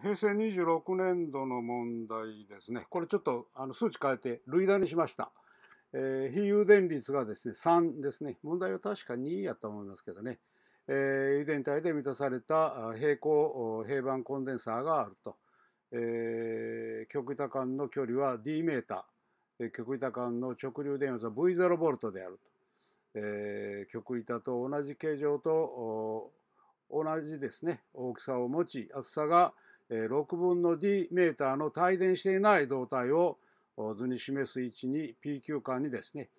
平成26年度の問題ですね。これちょっとあの数値変えて、類題にしました。えー、非油電率がですね、3ですね。問題は確か2やったと思いますけどね。えー、油電体で満たされた平行、平板コンデンサーがあると。えー、極板間の距離は D メーター。えー、極板間の直流電圧は V0 ボルトであると。えー、極板と同じ形状と同じですね、大きさを持ち、厚さが6分の d メーターの帯電していない動体を図に示す位置に p 9間にですね、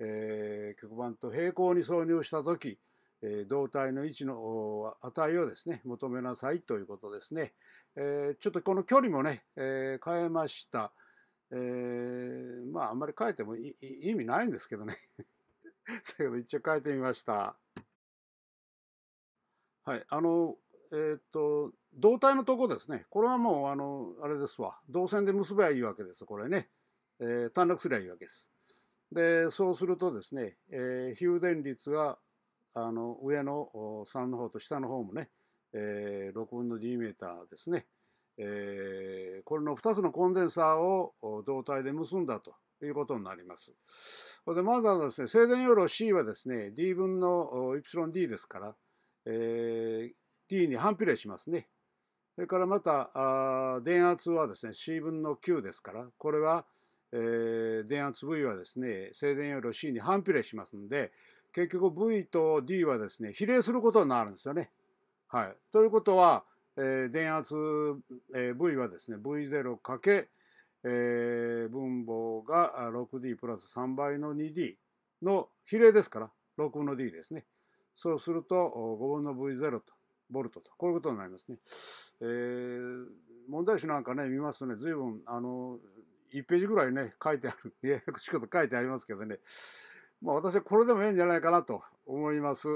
えー、極板と平行に挿入した時、え動体の位置の値をですね求めなさいということですね、えー、ちょっとこの距離もね、えー、変えました、えー、まああんまり変えても意味ないんですけどねだけど一応変えてみましたはいあのえっ、と胴体のとこですね。これはもう、あの、あれですわ。銅線で結べばいいわけです。これね。えー、短絡すればいいわけです。で、そうするとですね、えー、比喩電率は、あの、上の3の方と下の方もね、えー、6分の D メーターですね。えー、これの2つのコンデンサーを胴体で結んだということになります。でまずはですね、静電容量 C はですね、D 分の yD ですから、えー、D に反比例しますね。それからまた電圧はですね C 分の9ですからこれは、え電圧 V はですね静電容量 C に反比例しますので結局 V と D はですね比例することになるんですよね。はい、ということは、え電圧、え V はですね V0 かけ、え分母が 6D プラス3倍の 2D の比例ですから6分の D ですね。そうすると5分の V0 とボルトと、こういうことになりますね。えー、問題集なんかね、見ますとね、随分、あの、1ページぐらいね、書いてある、ややこしいこと書いてありますけどね、まあ私はこれでもええんじゃないかなと思います。